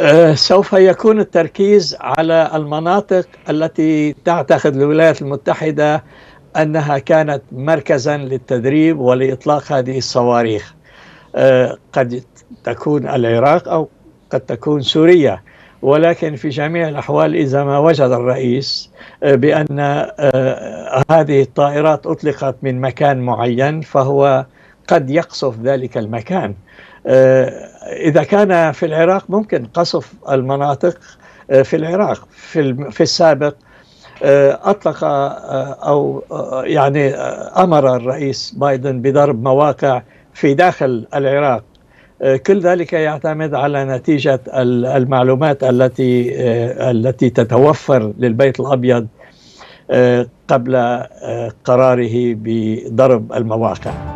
آه، سوف يكون التركيز على المناطق التي تعتقد الولايات المتحدة أنها كانت مركزا للتدريب ولإطلاق هذه الصواريخ آه، قد تكون العراق أو قد تكون سوريا ولكن في جميع الأحوال إذا ما وجد الرئيس آه، بأن هذه الطائرات أطلقت من مكان معين فهو قد يقصف ذلك المكان آه، إذا كان في العراق ممكن قصف المناطق آه، في العراق في السابق آه، أطلق أو يعني أمر الرئيس بايدن بضرب مواقع في داخل العراق كل ذلك يعتمد على نتيجة المعلومات التي التي تتوفر للبيت الأبيض قبل قراره بضرب المواقع